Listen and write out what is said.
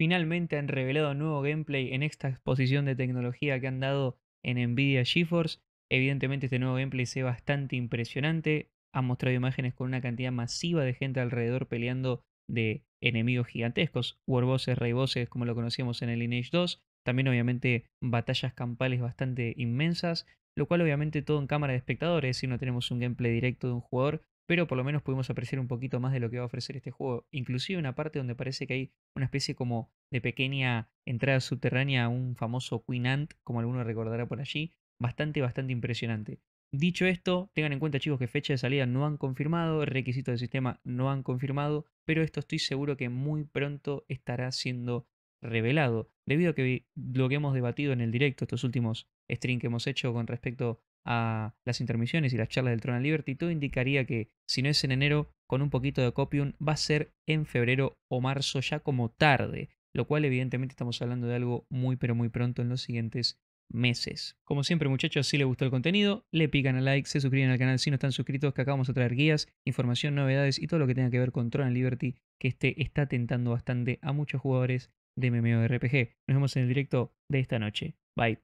Finalmente han revelado nuevo gameplay en esta exposición de tecnología que han dado en Nvidia GeForce. Evidentemente este nuevo gameplay se ve bastante impresionante. Han mostrado imágenes con una cantidad masiva de gente alrededor peleando de enemigos gigantescos, Warbosses, Raybosses, como lo conocíamos en el Lineage 2. También obviamente batallas campales bastante inmensas, lo cual obviamente todo en cámara de espectadores, si no tenemos un gameplay directo de un jugador, pero por lo menos pudimos apreciar un poquito más de lo que va a ofrecer este juego. Inclusive una parte donde parece que hay una especie como de pequeña entrada subterránea a un famoso Queen Ant, como alguno recordará por allí. Bastante, bastante impresionante. Dicho esto, tengan en cuenta chicos que fecha de salida no han confirmado, requisitos del sistema no han confirmado, pero esto estoy seguro que muy pronto estará siendo revelado. Debido a que lo que hemos debatido en el directo, estos últimos streams que hemos hecho con respecto a las intermisiones y las charlas del Tron Liberty, todo indicaría que si no es en enero, con un poquito de copium, va a ser en febrero o marzo ya como tarde, lo cual evidentemente estamos hablando de algo muy pero muy pronto en los siguientes meses. Como siempre muchachos, si les gustó el contenido, le pican a like, se suscriben al canal si no están suscritos, que acá vamos a traer guías, información, novedades y todo lo que tenga que ver con Tron Liberty, que este está tentando bastante a muchos jugadores de MMORPG. Nos vemos en el directo de esta noche. Bye.